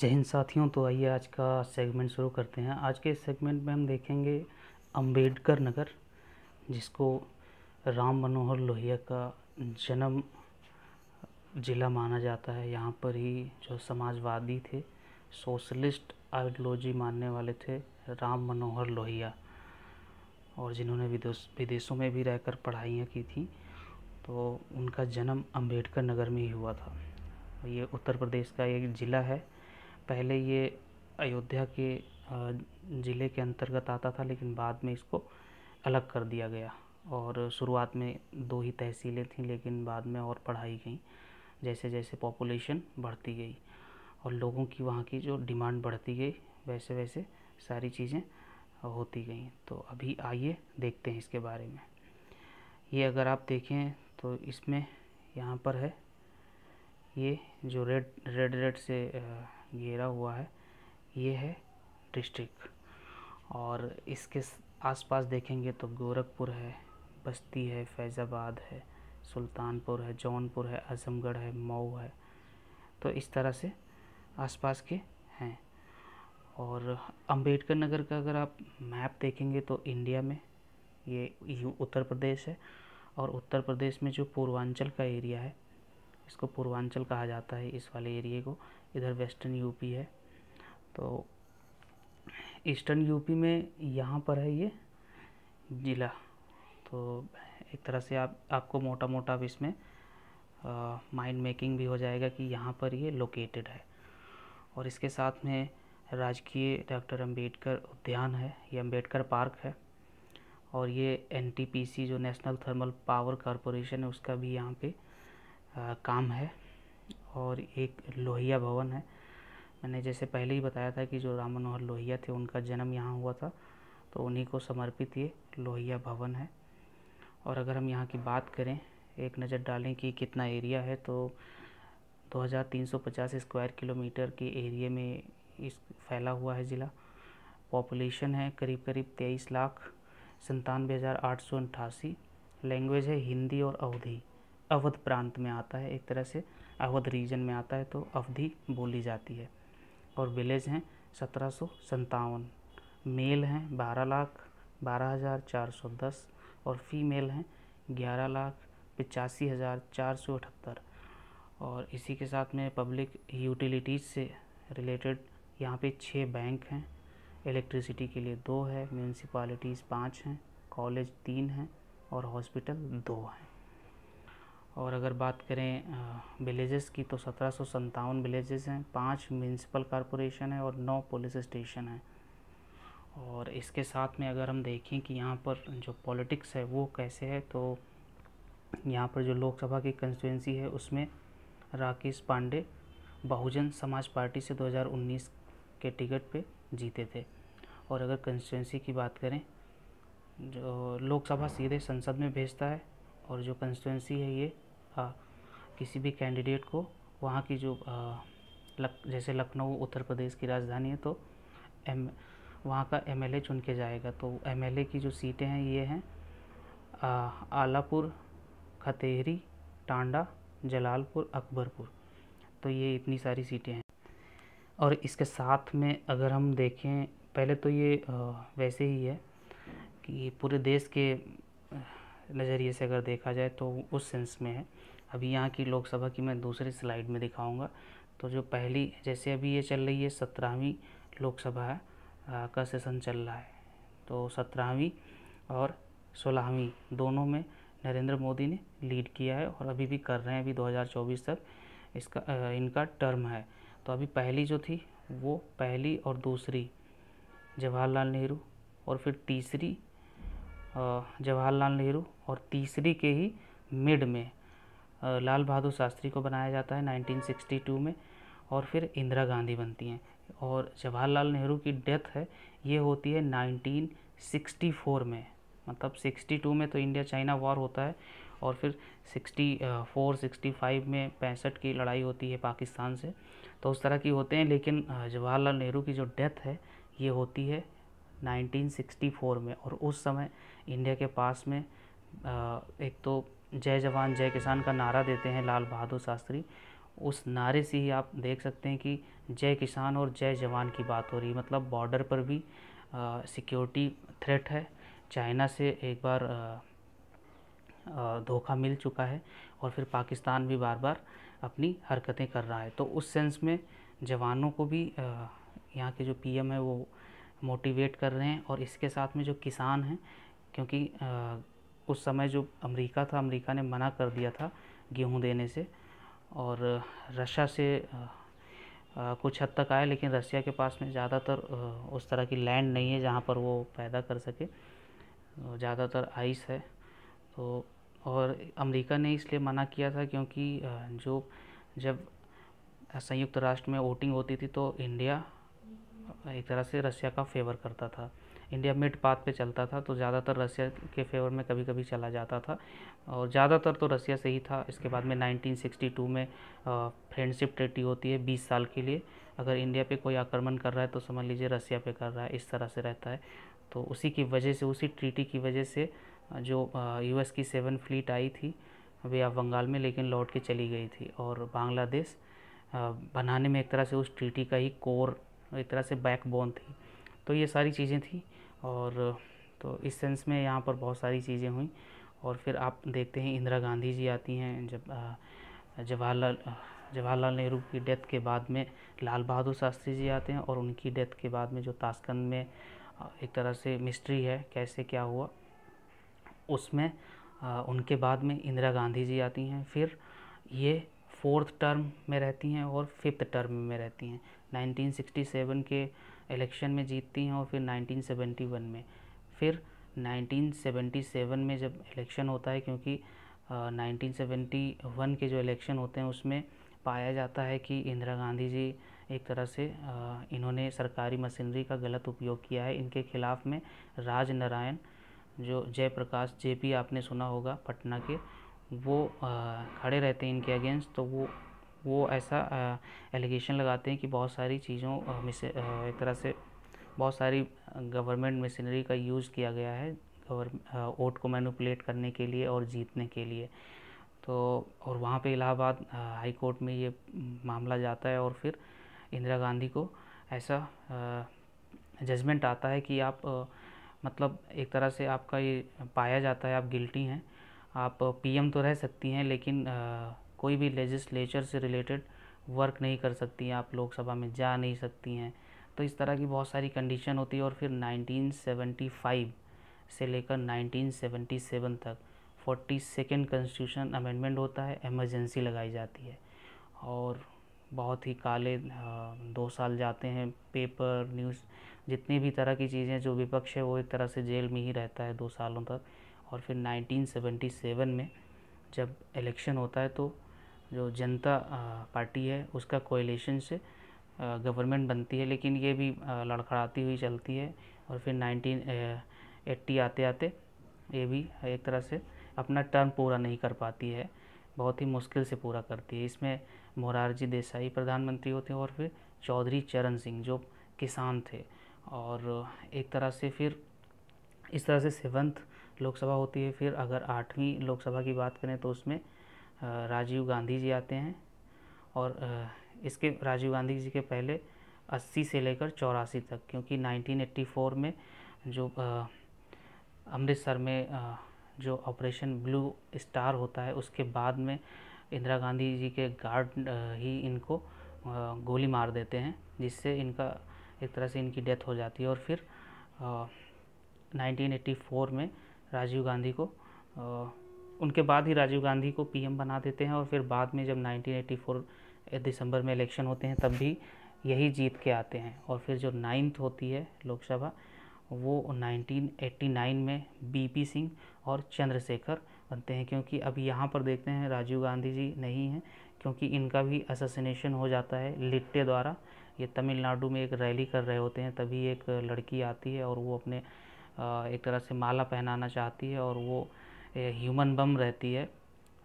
जय हिंद साथियों तो आइए आज का सेगमेंट शुरू करते हैं आज के सेगमेंट में हम देखेंगे अंबेडकर नगर जिसको राम मनोहर लोहिया का जन्म जिला माना जाता है यहाँ पर ही जो समाजवादी थे सोशलिस्ट आइडियोलॉजी मानने वाले थे राम मनोहर लोहिया और जिन्होंने विदेश विदेशों में भी रहकर पढ़ाइयाँ की थी तो उनका जन्म अंबेडकर नगर में ही हुआ था ये उत्तर प्रदेश का एक ज़िला है पहले ये अयोध्या के ज़िले के अंतर्गत आता था लेकिन बाद में इसको अलग कर दिया गया और शुरुआत में दो ही तहसीलें थीं लेकिन बाद में और पढ़ाई गई जैसे जैसे पॉपुलेशन बढ़ती गई और लोगों की वहाँ की जो डिमांड बढ़ती गई वैसे वैसे सारी चीज़ें होती गई तो अभी आइए देखते हैं इसके बारे में ये अगर आप देखें तो इसमें यहाँ पर है ये जो रेड रेड रेड से घेरा हुआ है ये है डिस्ट्रिक्ट और इसके आसपास देखेंगे तो गोरखपुर है बस्ती है फैज़ाबाद है सुल्तानपुर है जौनपुर है आजमगढ़ है मऊ है तो इस तरह से आसपास के हैं और अंबेडकर नगर का अगर आप मैप देखेंगे तो इंडिया में ये उत्तर प्रदेश है और उत्तर प्रदेश में जो पूर्वांचल का एरिया है इसको पूर्वांचल कहा जाता है इस वाले एरिए को इधर वेस्टर्न यूपी है तो ईस्टर्न यूपी में यहाँ पर है ये ज़िला तो एक तरह से आप आपको मोटा मोटा अब इसमें माइंड मेकिंग भी हो जाएगा कि यहाँ पर ये लोकेटेड है और इसके साथ में राजकीय डॉक्टर अंबेडकर उद्यान है ये अंबेडकर पार्क है और ये एनटीपीसी जो नेशनल थर्मल पावर कॉरपोरेशन है उसका भी यहाँ पे आ, काम है और एक लोहिया भवन है मैंने जैसे पहले ही बताया था कि जो राम मनोहर लोहिया थे उनका जन्म यहाँ हुआ था तो उन्हीं को समर्पित ये लोहिया भवन है और अगर हम यहाँ की बात करें एक नज़र डालें कि कितना एरिया है तो 2350 स्क्वायर किलोमीटर के एरिए में इस फैला हुआ है ज़िला पॉपुलेशन है करीब करीब तेईस लाख संतानवे हज़ार आठ सौ अट्ठासी लैंग्वेज है हिंदी और अवधी अवध प्रांत में आता है एक तरह से अवध रीजन में आता है तो अवधि बोली जाती है और विलेज हैं सत्रह सौ सत्तावन मेल हैं बारह लाख बारह हज़ार चार सौ दस और फीमेल हैं ग्यारह लाख पचासी हज़ार चार सौ अठहत्तर और इसी के साथ में पब्लिक यूटिलिटीज़ से रिलेटेड यहाँ पे छः बैंक हैं इलेक्ट्रिसिटी के लिए दो है म्यूनसिपालिटीज़ पाँच हैं कॉलेज तीन हैं और हॉस्पिटल दो हैं और अगर बात करें विलेजेस की तो सत्रह सौ संतावन विलेजेस हैं पाँच म्यूनसिपल कॉरपोरेशन है और नौ पुलिस स्टेशन हैं और इसके साथ में अगर हम देखें कि यहाँ पर जो पॉलिटिक्स है वो कैसे है तो यहाँ पर जो लोकसभा की कंस्टिटेंसी है उसमें राकेश पांडे बहुजन समाज पार्टी से 2019 के टिकट पे जीते थे और अगर कंस्टिटेंसी की बात करें जो लोकसभा सीधे संसद में भेजता है और जो कंस्टिटेंसी है ये आ, किसी भी कैंडिडेट को वहाँ की जो आ, लक, जैसे लखनऊ उत्तर प्रदेश की राजधानी है तो एम वहाँ का ए चुन के जाएगा तो ए की जो सीटें हैं ये हैं आलापुर खतेहरी टांडा जलालपुर अकबरपुर तो ये इतनी सारी सीटें हैं और इसके साथ में अगर हम देखें पहले तो ये वैसे ही है कि पूरे देश के नज़रिए से अगर देखा जाए तो उस सेंस में है अभी यहाँ की लोकसभा की मैं दूसरी स्लाइड में दिखाऊंगा तो जो पहली जैसे अभी ये चल रही है सत्रहवीं लोकसभा का सेशन चल रहा है तो सत्रहवीं और सोलहवीं दोनों में नरेंद्र मोदी ने लीड किया है और अभी भी कर रहे हैं अभी 2024 तक इसका इनका टर्म है तो अभी पहली जो थी वो पहली और दूसरी जवाहरलाल नेहरू और फिर तीसरी जवाहरलाल नेहरू और तीसरी के ही मिड में लाल बहादुर शास्त्री को बनाया जाता है 1962 में और फिर इंदिरा गांधी बनती हैं और जवाहरलाल नेहरू की डेथ है ये होती है 1964 में मतलब 62 में तो इंडिया चाइना वॉर होता है और फिर 64 65 में पैंसठ की लड़ाई होती है पाकिस्तान से तो उस तरह की होते हैं लेकिन जवाहरलाल नेहरू की जो डेथ है ये होती है 1964 में और उस समय इंडिया के पास में एक तो जय जवान जय किसान का नारा देते हैं लाल बहादुर शास्त्री उस नारे से ही आप देख सकते हैं कि जय किसान और जय जवान की बात हो रही है मतलब बॉर्डर पर भी सिक्योरिटी थ्रेट है चाइना से एक बार धोखा मिल चुका है और फिर पाकिस्तान भी बार बार अपनी हरकतें कर रहा है तो उस सेंस में जवानों को भी यहाँ के जो पीएम है वो मोटिवेट कर रहे हैं और इसके साथ में जो किसान हैं क्योंकि उस समय जो अमेरिका था अमेरिका ने मना कर दिया था गेहूं देने से और रशिया से कुछ हद तक आए लेकिन रशिया के पास में ज़्यादातर उस तरह की लैंड नहीं है जहाँ पर वो पैदा कर सके तो ज़्यादातर आइस है तो और अमेरिका ने इसलिए मना किया था क्योंकि जो जब संयुक्त राष्ट्र में वोटिंग होती थी तो इंडिया एक तरह से रसिया का फेवर करता था इंडिया मिड पाथ पे चलता था तो ज़्यादातर रसिया के फेवर में कभी कभी चला जाता था और ज़्यादातर तो रसिया से ही था इसके बाद में 1962 में फ्रेंडशिप ट्रेटी होती है 20 साल के लिए अगर इंडिया पे कोई आक्रमण कर रहा है तो समझ लीजिए रसिया पे कर रहा है इस तरह से रहता है तो उसी की वजह से उसी ट्रीटी की वजह से जो यू की सेवन फ्लीट आई थी वे अब बंगाल में लेकिन लौट के चली गई थी और बांग्लादेश बनाने में एक तरह से उस ट्रीटी का ही कोर एक तरह से बैकबोन थी तो ये सारी चीज़ें थी और तो इस सेंस में यहाँ पर बहुत सारी चीज़ें हुई और फिर आप देखते हैं इंदिरा गांधी जी आती हैं जब जवाहरलाल जवाहरलाल नेहरू की डेथ के बाद में लाल बहादुर शास्त्री जी आते हैं और उनकी डेथ के बाद में जो ताशकंद में एक तरह से मिस्ट्री है कैसे क्या हुआ उसमें उनके बाद में इंदिरा गांधी जी आती हैं फिर ये फोर्थ टर्म में रहती हैं और फिफ्थ टर्म में रहती हैं 1967 के इलेक्शन में जीतती हैं और फिर 1971 में फिर 1977 में जब इलेक्शन होता है क्योंकि uh, 1971 के जो इलेक्शन होते हैं उसमें पाया जाता है कि इंदिरा गांधी जी एक तरह से uh, इन्होंने सरकारी मशीनरी का गलत उपयोग किया है इनके खिलाफ़ में राज नारायण जो जयप्रकाश जे पी आपने सुना होगा पटना के वो खड़े रहते हैं इनके अगेंस्ट तो वो वो ऐसा एलिगेशन लगाते हैं कि बहुत सारी चीज़ों मिस एक तरह से बहुत सारी गवर्नमेंट मशीनरी का यूज़ किया गया है और वोट को मैनुपलेट करने के लिए और जीतने के लिए तो और वहाँ पे इलाहाबाद हाई कोर्ट में ये मामला जाता है और फिर इंदिरा गांधी को ऐसा जजमेंट आता है कि आप मतलब एक तरह से आपका ये पाया जाता है आप गिल्टी हैं आप पीएम तो रह सकती हैं लेकिन कोई भी लेजिस्लेचर से रिलेटेड वर्क नहीं कर सकती हैं आप लोकसभा में जा नहीं सकती हैं तो इस तरह की बहुत सारी कंडीशन होती है और फिर 1975 से लेकर 1977 तक फोर्टी सेकेंड कॉन्स्टिट्यूशन अमेंडमेंट होता है एमरजेंसी लगाई जाती है और बहुत ही काले दो साल जाते हैं पेपर न्यूज़ जितनी भी तरह की चीज़ें जो विपक्ष है वो एक तरह से जेल में ही रहता है दो सालों तक और फिर 1977 में जब इलेक्शन होता है तो जो जनता पार्टी है उसका कोयलेशन से गवर्नमेंट बनती है लेकिन ये भी लड़खड़ाती हुई चलती है और फिर नाइनटीन एट्टी आते आते ये भी एक तरह से अपना टर्म पूरा नहीं कर पाती है बहुत ही मुश्किल से पूरा करती है इसमें मोरारजी देसाई प्रधानमंत्री होते हैं और फिर चौधरी चरण सिंह जो किसान थे और एक तरह से फिर इस तरह से सेवन्थ लोकसभा होती है फिर अगर आठवीं लोकसभा की बात करें तो उसमें राजीव गांधी जी आते हैं और इसके राजीव गांधी जी के पहले 80 से लेकर चौरासी तक क्योंकि 1984 में जो अमृतसर में जो ऑपरेशन ब्लू स्टार होता है उसके बाद में इंदिरा गांधी जी के गार्ड ही इनको गोली मार देते हैं जिससे इनका एक तरह से इनकी डेथ हो जाती है और फिर आ, 1984 में राजीव गांधी को आ, उनके बाद ही राजीव गांधी को पीएम बना देते हैं और फिर बाद में जब 1984 दिसंबर में इलेक्शन होते हैं तब भी यही जीत के आते हैं और फिर जो नाइन्थ होती है लोकसभा वो 1989 में बीपी सिंह और चंद्रशेखर बनते हैं क्योंकि अब यहाँ पर देखते हैं राजीव गांधी जी नहीं हैं क्योंकि इनका भी असैसिनेशन हो जाता है लिट्टे द्वारा ये तमिलनाडु में एक रैली कर रहे होते हैं तभी एक लड़की आती है और वो अपने एक तरह से माला पहनाना चाहती है और वो ह्यूमन बम रहती है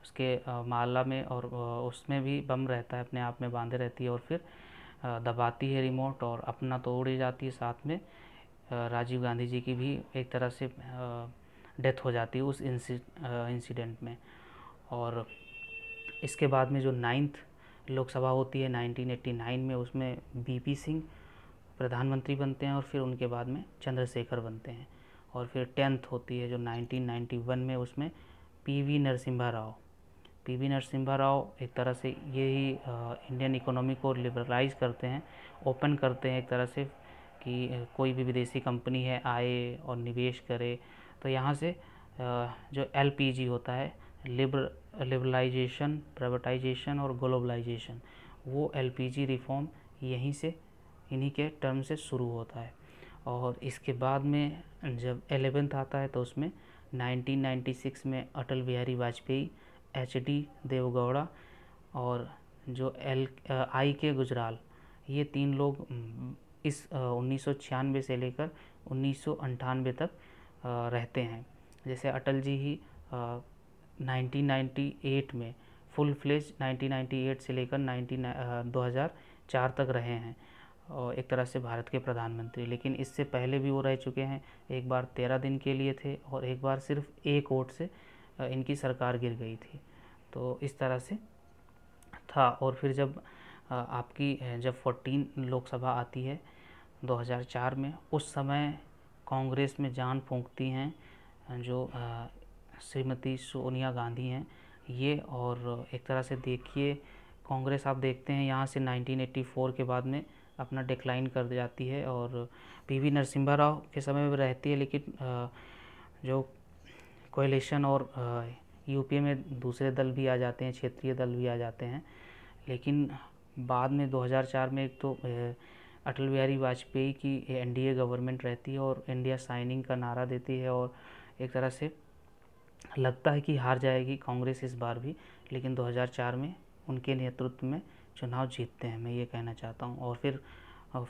उसके माला में और उसमें भी बम रहता है अपने आप में बांधे रहती है और फिर दबाती है रिमोट और अपना तो उड़ी जाती है साथ में राजीव गांधी जी की भी एक तरह से डेथ हो जाती है उस इंसिडेंट में और इसके बाद में जो नाइन्थ लोकसभा होती है 1989 में उसमें बीपी सिंह प्रधानमंत्री बनते हैं और फिर उनके बाद में चंद्रशेखर बनते हैं और फिर टेंथ होती है जो 1991 में उसमें पीवी नरसिम्हा राव पीवी नरसिम्हा राव एक तरह से यही इंडियन इकोनॉमी को लिबरलाइज करते हैं ओपन करते हैं एक तरह से कि कोई भी विदेशी कंपनी है आए और निवेश करे तो यहाँ से जो एल होता है लिबर लिबरलाइजेशन प्राइवेटाइजेशन और ग्लोबलाइजेशन वो एल रिफॉर्म यहीं से इन्हीं के टर्म से शुरू होता है और इसके बाद में जब एलेवेंथ आता है तो उसमें 1996 में अटल बिहारी वाजपेयी एच डी देवगौड़ा और जो एल आई के गुजराल ये तीन लोग इस उन्नीस से लेकर उन्नीस तक आ, रहते हैं जैसे अटल जी ही आ, 1998 में फुल फ्लेज 1998 से लेकर 19 2004 तक रहे हैं एक तरह से भारत के प्रधानमंत्री लेकिन इससे पहले भी वो रह चुके हैं एक बार तेरह दिन के लिए थे और एक बार सिर्फ एक वोट से इनकी सरकार गिर गई थी तो इस तरह से था और फिर जब आपकी जब फोर्टीन लोकसभा आती है 2004 में उस समय कांग्रेस में जान फूंकती हैं जो श्रीमती सोनिया गांधी हैं ये और एक तरह से देखिए कांग्रेस आप देखते हैं यहाँ से 1984 के बाद में अपना डिक्लाइन कर जाती है और पीवी नरसिम्हा राव के समय में रहती है लेकिन जो कोयलेशन और यूपी में दूसरे दल भी आ जाते हैं क्षेत्रीय दल भी आ जाते हैं लेकिन बाद में 2004 में एक तो अटल बिहारी वाजपेयी की एनडीए गवर्नमेंट रहती है और इंडिया साइनिंग का नारा देती है और एक तरह से लगता है कि हार जाएगी कांग्रेस इस बार भी लेकिन 2004 में उनके नेतृत्व में चुनाव जीतते हैं मैं ये कहना चाहता हूँ और फिर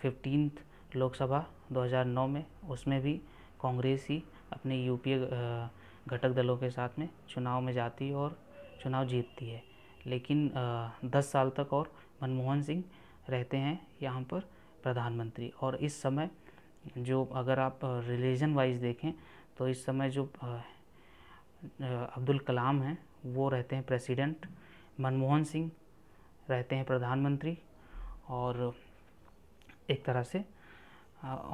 फिफ्टीन लोकसभा 2009 में उसमें भी कांग्रेस ही अपने यूपीए घटक दलों के साथ में चुनाव में जाती है और चुनाव जीतती है लेकिन दस साल तक और मनमोहन सिंह रहते हैं यहाँ पर प्रधानमंत्री और इस समय जो अगर आप रिलीजन वाइज देखें तो इस समय जो अब्दुल कलाम हैं वो रहते हैं प्रेसिडेंट मनमोहन सिंह रहते हैं प्रधानमंत्री और एक तरह से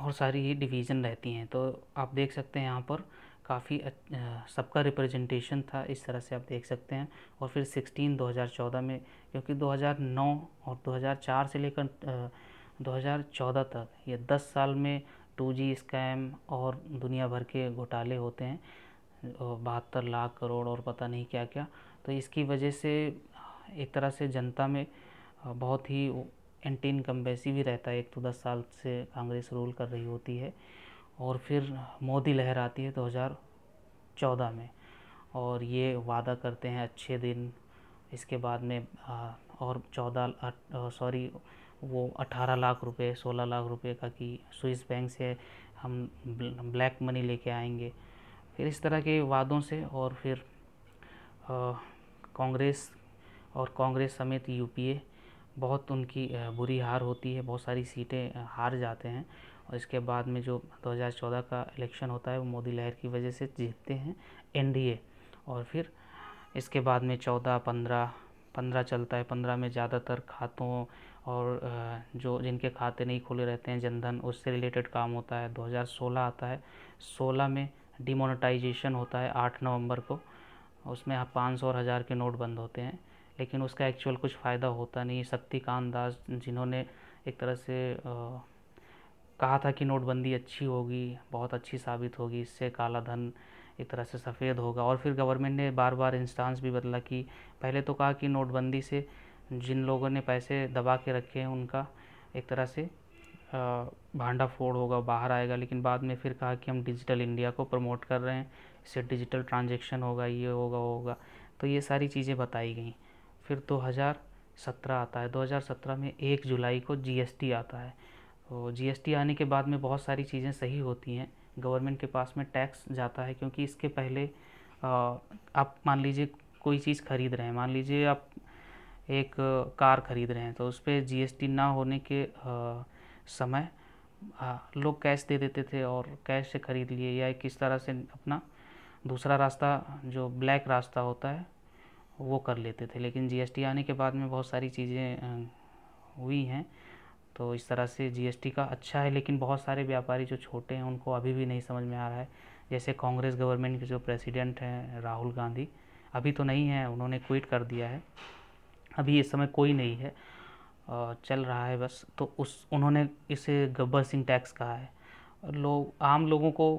और सारी डिवीज़न रहती हैं तो आप देख सकते हैं यहाँ पर काफ़ी सबका रिप्रेजेंटेशन था इस तरह से आप देख सकते हैं और फिर 16 2014 में क्योंकि 2009 और 2004 से लेकर 2014 तक ये 10 साल में 2G स्कैम और दुनिया भर के घोटाले होते हैं बहत्तर लाख करोड़ और पता नहीं क्या क्या तो इसकी वजह से एक तरह से जनता में बहुत ही एंटी इनकम्बेसी भी रहता है एक तो दस साल से कांग्रेस रूल कर रही होती है और फिर मोदी लहर आती है 2014 में और ये वादा करते हैं अच्छे दिन इसके बाद में और चौदह सॉरी वो अठारह लाख रुपए सोलह लाख रुपए का कि स्विस बैंक से हम ब्लैक मनी लेके आएंगे फिर इस तरह के वादों से और फिर कांग्रेस और कांग्रेस समेत यूपीए बहुत उनकी बुरी हार होती है बहुत सारी सीटें हार जाते हैं और इसके बाद में जो 2014 का इलेक्शन होता है वो मोदी लहर की वजह से जीतते हैं एनडीए और फिर इसके बाद में 14 15 पंद्रह चलता है पंद्रह में ज़्यादातर खातों और जो जिनके खाते नहीं खुले रहते हैं जनधन उससे रिलेटेड काम होता है 2016 आता है 16 में डिमोनेटाइजेशन होता है 8 नवंबर को उसमें पाँच सौ और हज़ार के नोट बंद होते हैं लेकिन उसका एक्चुअल कुछ फ़ायदा होता नहीं शक्तिकांत दास जिन्होंने एक तरह से आ, कहा था कि नोटबंदी अच्छी होगी बहुत अच्छी साबित होगी इससे काला धन एक तरह से सफ़ेद होगा और फिर गवर्नमेंट ने बार बार इंस्टांस भी बदला कि पहले तो कहा कि नोटबंदी से जिन लोगों ने पैसे दबा के रखे हैं उनका एक तरह से भांडा फोड़ होगा बाहर आएगा लेकिन बाद में फिर कहा कि हम डिजिटल इंडिया को प्रमोट कर रहे हैं इससे डिजिटल ट्रांजेक्शन होगा ये होगा वो होगा तो ये सारी चीज़ें बताई गई फिर 2017 आता है 2017 में एक जुलाई को जीएसटी आता है तो जीएसटी आने के बाद में बहुत सारी चीज़ें सही होती हैं गवर्नमेंट के पास में टैक्स जाता है क्योंकि इसके पहले आप मान लीजिए कोई चीज़ खरीद रहे हैं मान लीजिए आप एक कार खरीद रहे हैं तो उस पर जी ना होने के समय लोग कैश दे देते थे और कैश से ख़रीद लिए या किस तरह से अपना दूसरा रास्ता जो ब्लैक रास्ता होता है वो कर लेते थे लेकिन जीएसटी आने के बाद में बहुत सारी चीज़ें हुई हैं तो इस तरह से जीएसटी का अच्छा है लेकिन बहुत सारे व्यापारी जो छोटे हैं उनको अभी भी नहीं समझ में आ रहा है जैसे कांग्रेस गवर्नमेंट के जो प्रेसिडेंट हैं राहुल गांधी अभी तो नहीं है उन्होंने क्विट कर दिया है अभी इस समय कोई नहीं है चल रहा है बस तो उस उन्होंने इसे गब्बर सिंह टैक्स कहा है लोग आम लोगों को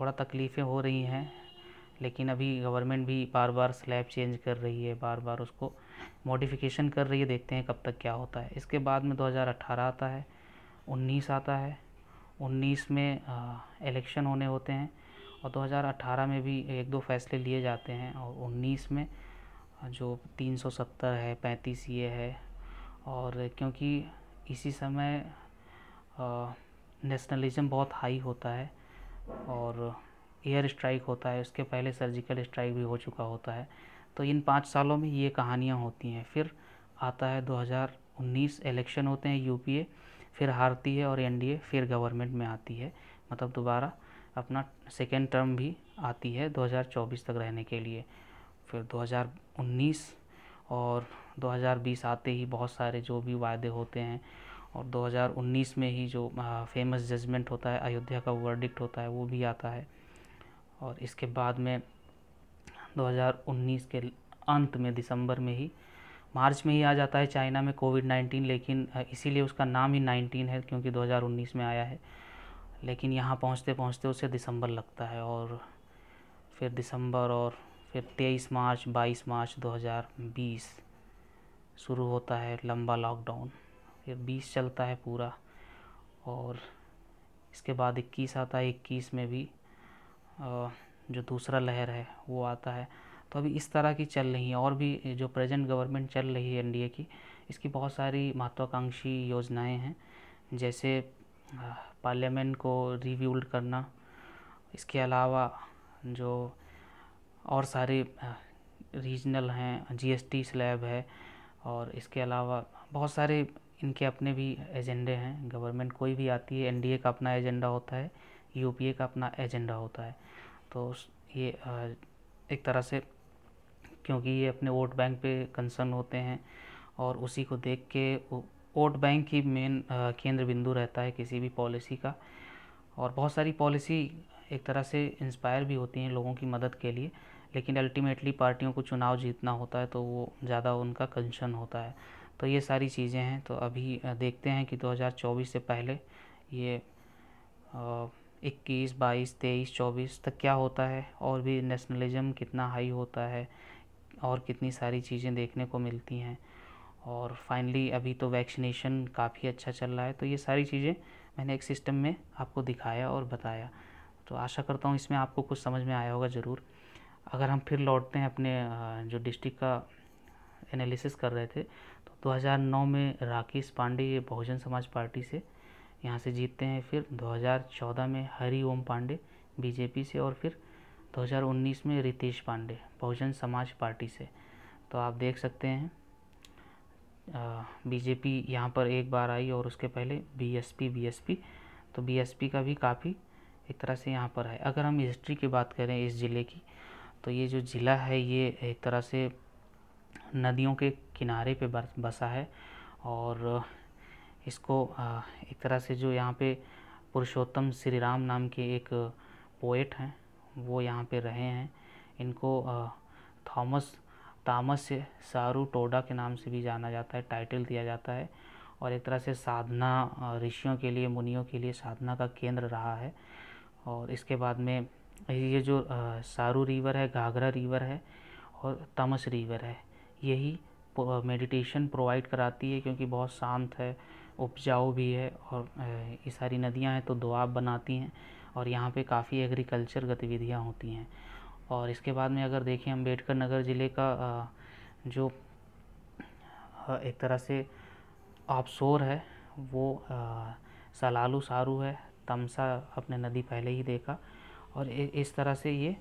थोड़ा तकलीफ़ें हो रही हैं लेकिन अभी गवर्नमेंट भी बार बार स्लैब चेंज कर रही है बार बार उसको मॉडिफिकेशन कर रही है देखते हैं कब तक क्या होता है इसके बाद में 2018 आता है 19 आता है 19 में इलेक्शन होने होते हैं और 2018 में भी एक दो फैसले लिए जाते हैं और 19 में जो 370 है पैंतीस ये है और क्योंकि इसी समय नेशनलिज़म बहुत हाई होता है और एयर स्ट्राइक होता है उसके पहले सर्जिकल स्ट्राइक भी हो चुका होता है तो इन पाँच सालों में ये कहानियाँ होती हैं फिर आता है 2019 इलेक्शन होते हैं यूपीए फिर हारती है और एनडीए फिर गवर्नमेंट में आती है मतलब दोबारा अपना सेकेंड टर्म भी आती है 2024 तक रहने के लिए फिर 2019 और 2020 आते ही बहुत सारे जो भी वायदे होते हैं और 2019 में ही जो फेमस जजमेंट होता है अयोध्या का वर्डिक्ट होता है वो भी आता है और इसके बाद में 2019 के अंत में दिसंबर में ही मार्च में ही आ जाता है चाइना में कोविड 19 लेकिन इसीलिए उसका नाम ही 19 है क्योंकि 2019 में आया है लेकिन यहाँ पहुँचते पहुँचते उसे दिसंबर लगता है और फिर दिसंबर और फिर 23 मार्च 22 मार्च 2020 शुरू होता है लंबा लॉकडाउन फिर 20 चलता है पूरा और इसके बाद 21 आता है 21 में भी जो दूसरा लहर है वो आता है तो अभी इस तरह की चल रही है और भी जो प्रेजेंट गवर्नमेंट चल रही है एनडीए की इसकी बहुत सारी महत्वाकांक्षी योजनाएं हैं जैसे पार्लियामेंट को रिव्यूल्ड करना इसके अलावा जो और सारे रीजनल हैं जीएसटी स्लैब है और इसके अलावा बहुत सारे इनके अपने भी एजेंडे हैं गवर्नमेंट कोई भी आती है एनडीए का अपना एजेंडा होता है यूपीए का अपना एजेंडा होता है तो ये एक तरह से क्योंकि ये अपने वोट बैंक पे कंसर्न होते हैं और उसी को देख के वोट बैंक ही मेन केंद्र बिंदु रहता है किसी भी पॉलिसी का और बहुत सारी पॉलिसी एक तरह से इंस्पायर भी होती हैं लोगों की मदद के लिए लेकिन अल्टीमेटली पार्टियों को चुनाव जीतना होता है तो वो ज़्यादा उनका कंसर्न होता है तो ये सारी चीज़ें हैं तो अभी देखते हैं कि 2024 से पहले ये आ, इक्कीस बाईस तेईस चौबीस तक क्या होता है और भी नेशनलिज्म कितना हाई होता है और कितनी सारी चीज़ें देखने को मिलती हैं और फाइनली अभी तो वैक्सीनेशन काफ़ी अच्छा चल रहा है तो ये सारी चीज़ें मैंने एक सिस्टम में आपको दिखाया और बताया तो आशा करता हूँ इसमें आपको कुछ समझ में आया होगा ज़रूर अगर हम फिर लौटते हैं अपने जो डिस्ट्रिक्ट का एनालिसिस कर रहे थे तो 2009 में राकेश पांडे ये बहुजन समाज पार्टी से यहाँ से जीतते हैं फिर 2014 में हरि ओम पांडे बीजेपी से और फिर 2019 में रितेश पांडे बहुजन समाज पार्टी से तो आप देख सकते हैं बीजेपी यहाँ पर एक बार आई और उसके पहले बीएसपी बीएसपी तो बीएसपी का भी काफ़ी एक तरह से यहाँ पर है अगर हम हिस्ट्री की बात करें इस ज़िले की तो ये जो ज़िला है ये एक तरह से नदियों के किनारे पे बसा है और इसको एक तरह से जो यहाँ पे पुरुषोत्तम श्री राम नाम के एक पोएट हैं वो यहाँ पे रहे हैं इनको थॉमस तामस सारू टोडा के नाम से भी जाना जाता है टाइटल दिया जाता है और एक तरह से साधना ऋषियों के लिए मुनियों के लिए साधना का केंद्र रहा है और इसके बाद में ये जो सारू रिवर है घाघरा रिवर है और तमस रिवर है यही मेडिटेशन प्रोवाइड कराती है क्योंकि बहुत शांत है उपजाऊ भी है और ये सारी नदियाँ हैं तो दुआब बनाती हैं और यहाँ पे काफ़ी एग्रीकल्चर गतिविधियाँ होती हैं और इसके बाद में अगर देखें अम्बेडकर नगर ज़िले का जो एक तरह से आपसोर है वो सलालू सारू है तमसा अपने नदी पहले ही देखा और इस तरह से ये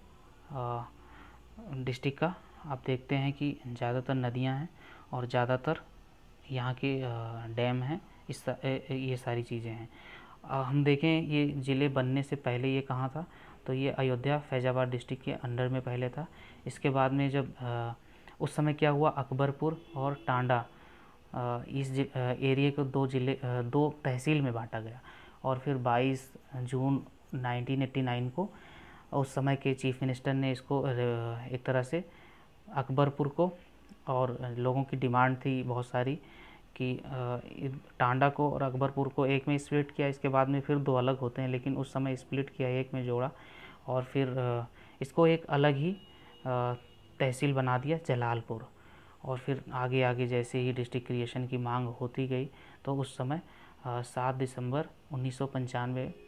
डिस्ट्रिक्ट का आप देखते हैं कि ज़्यादातर नदियाँ हैं और ज़्यादातर यहाँ के डैम हैं इस ये सारी चीज़ें हैं हम देखें ये ज़िले बनने से पहले ये कहाँ था तो ये अयोध्या फैजाबाद डिस्ट्रिक्ट के अंडर में पहले था इसके बाद में जब आ, उस समय क्या हुआ अकबरपुर और टांडा आ, इस एरिए को दो जिले दो तहसील में बांटा गया और फिर 22 जून 1989 को उस समय के चीफ मिनिस्टर ने इसको एक तरह से अकबरपुर को और लोगों की डिमांड थी बहुत सारी कि टांडा को और अकबरपुर को एक में स्प्लिट किया इसके बाद में फिर दो अलग होते हैं लेकिन उस समय स्प्लिट किया एक में जोड़ा और फिर इसको एक अलग ही तहसील बना दिया जलालपुर और फिर आगे आगे जैसे ही डिस्ट्रिक्ट क्रिएशन की मांग होती गई तो उस समय सात दिसंबर उन्नीस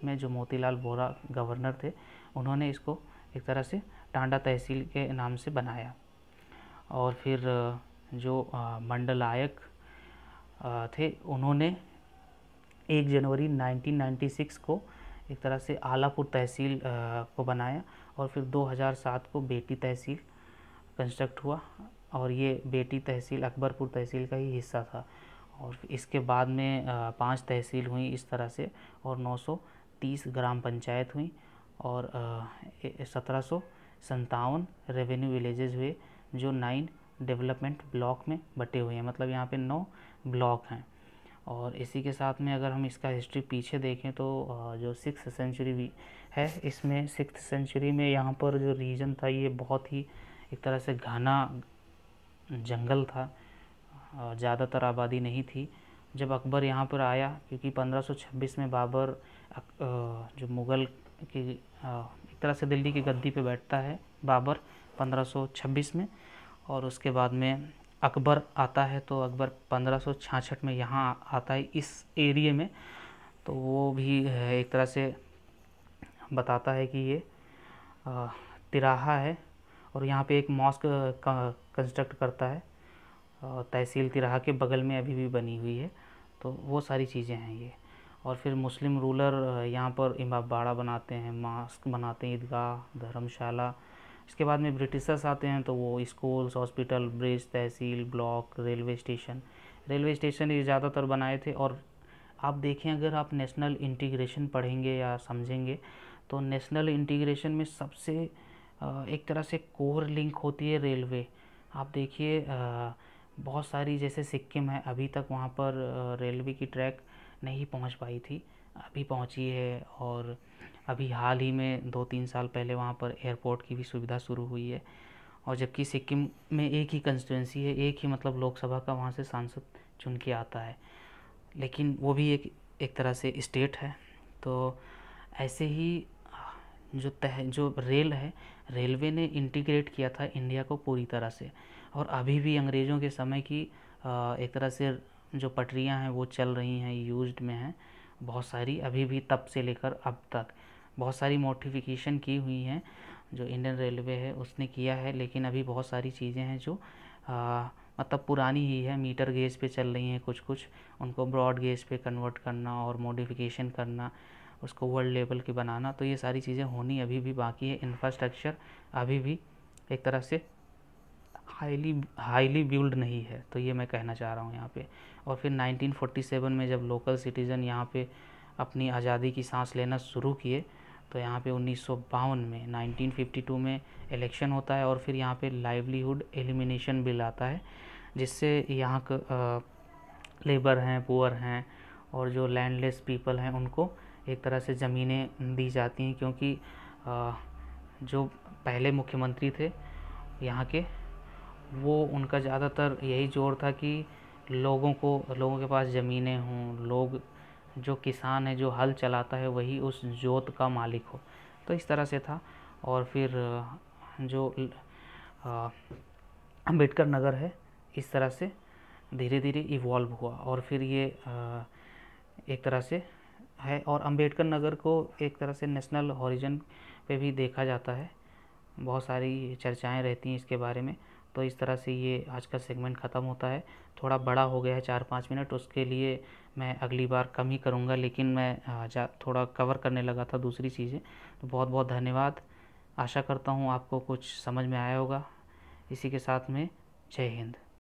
में जो मोतीलाल बोरा गवर्नर थे उन्होंने इसको एक तरह से टांडा तहसील के नाम से बनाया और फिर जो मंडलायक थे उन्होंने एक जनवरी 1996 को एक तरह से आलापुर तहसील को बनाया और फिर 2007 को बेटी तहसील कंस्ट्रक्ट हुआ और ये बेटी तहसील अकबरपुर तहसील का ही हिस्सा था और इसके बाद में पांच तहसील हुई इस तरह से और 930 ग्राम पंचायत हुई और सत्रह सौ रेवेन्यू विलेजेस हुए जो नाइन डेवलपमेंट ब्लॉक में बटे हुए हैं मतलब यहाँ पे नौ ब्लॉक हैं और इसी के साथ में अगर हम इसका हिस्ट्री पीछे देखें तो जो सिक्स सेंचुरी भी है इसमें सिक्स सेंचुरी में यहाँ पर जो रीजन था ये बहुत ही एक तरह से घना जंगल था ज़्यादातर आबादी नहीं थी जब अकबर यहाँ पर आया क्योंकि 1526 में बाबर जो मुग़ल की एक तरह से दिल्ली की गद्दी पे बैठता है बाबर 1526 में और उसके बाद में अकबर आता है तो अकबर पंद्रह में यहाँ आता है इस एरिए में तो वो भी एक तरह से बताता है कि ये तिराहा है और यहाँ पे एक मॉस्क कंस्ट्रक्ट करता है तहसील तिराहा के बगल में अभी भी बनी हुई है तो वो सारी चीज़ें हैं ये और फिर मुस्लिम रूलर यहाँ पर इमाबाड़ा बनाते हैं मास्क बनाते हैं ईदगाह धर्मशाला इसके बाद में ब्रिटिशर्स आते हैं तो वो schools hospital bridge tehsil block railway station railway station ये ज़्यादातर बनाए थे और आप देखें अगर आप नेशनल इंटीग्रेशन पढ़ेंगे या समझेंगे तो नेशनल इंटीग्रेशन में सबसे एक तरह से कोर लिंक होती है रेलवे आप देखिए बहुत सारी जैसे सिक्किम है अभी तक वहाँ पर रेलवे की ट्रैक नहीं पहुँच पाई थी अभी पहुंची है और अभी हाल ही में दो तीन साल पहले वहाँ पर एयरपोर्ट की भी सुविधा शुरू हुई है और जबकि सिक्किम में एक ही कंस्टिट्यूंसी है एक ही मतलब लोकसभा का वहाँ से सांसद चुन के आता है लेकिन वो भी एक एक तरह से स्टेट है तो ऐसे ही जो तह जो रेल है रेलवे ने इंटीग्रेट किया था इंडिया को पूरी तरह से और अभी भी अंग्रेज़ों के समय की एक तरह से जो पटरियां हैं वो चल रही हैं यूज्ड में हैं बहुत सारी अभी भी तब से लेकर अब तक बहुत सारी मोटिफिकेशन की हुई हैं जो इंडियन रेलवे है उसने किया है लेकिन अभी बहुत सारी चीज़ें हैं जो आ, मतलब पुरानी ही है मीटर गेज पे चल रही हैं कुछ कुछ उनको ब्रॉड गेज पे कन्वर्ट करना और मोडिफिकेशन करना उसको वर्ल्ड लेवल की बनाना तो ये सारी चीज़ें होनी अभी भी बाकी है इंफ्रास्ट्रक्चर अभी भी एक तरह से हाईली हाईली बिल्ड नहीं है तो ये मैं कहना चाह रहा हूँ यहाँ पे और फिर 1947 में जब लोकल सिटीज़न यहाँ पे अपनी आज़ादी की सांस लेना शुरू किए तो यहाँ पे उन्नीस में 1952 में इलेक्शन होता है और फिर यहाँ पे लाइवलीहुड एलिमिनेशन बिल आता है जिससे यहाँ का लेबर हैं पुअर हैं और जो लैंडलेस पीपल हैं उनको एक तरह से ज़मीनें दी जाती हैं क्योंकि आ, जो पहले मुख्यमंत्री थे यहाँ के उनका ज़्यादातर यही जोर था कि लोगों को लोगों के पास ज़मीनें हों लोग जो किसान है जो हल चलाता है वही उस जोत का मालिक हो तो इस तरह से था और फिर जो अम्बेडकर नगर है इस तरह से धीरे धीरे इवॉल्व हुआ और फिर ये एक तरह से है और अम्बेडकर नगर को एक तरह से नेशनल हॉरिजन पे भी देखा जाता है बहुत सारी चर्चाएं रहती हैं इसके बारे में तो इस तरह से ये आज का सेगमेंट ख़त्म होता है थोड़ा बड़ा हो गया है चार पाँच मिनट उसके लिए मैं अगली बार कम ही करूँगा लेकिन मैं जा थोड़ा कवर करने लगा था दूसरी चीज़ें तो बहुत बहुत धन्यवाद आशा करता हूँ आपको कुछ समझ में आया होगा इसी के साथ में जय हिंद